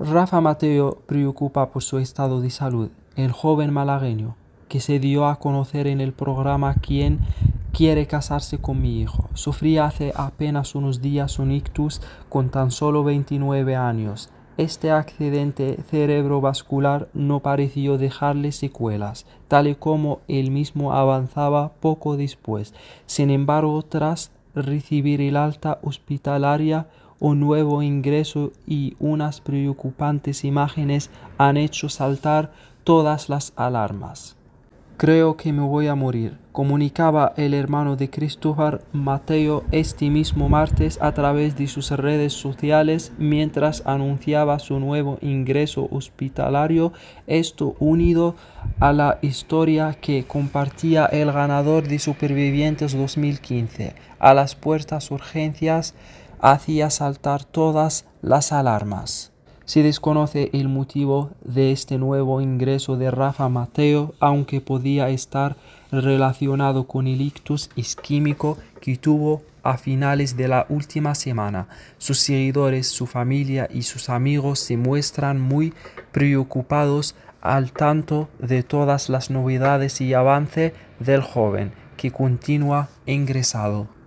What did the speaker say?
Rafa Mateo preocupa por su estado de salud. El joven malagueño, que se dio a conocer en el programa Quién quiere casarse con mi hijo, sufría hace apenas unos días un ictus con tan solo 29 años. Este accidente cerebrovascular no pareció dejarle secuelas, tal y como él mismo avanzaba poco después. Sin embargo, tras recibir el alta hospitalaria, un nuevo ingreso y unas preocupantes imágenes han hecho saltar todas las alarmas. Creo que me voy a morir, comunicaba el hermano de Cristóbal Mateo este mismo martes a través de sus redes sociales mientras anunciaba su nuevo ingreso hospitalario, esto unido a la historia que compartía el ganador de Supervivientes 2015. A las puertas urgencias hacía saltar todas las alarmas. Se desconoce el motivo de este nuevo ingreso de Rafa Mateo, aunque podía estar relacionado con el ictus isquímico que tuvo a finales de la última semana. Sus seguidores, su familia y sus amigos se muestran muy preocupados al tanto de todas las novedades y avance del joven que continúa ingresado.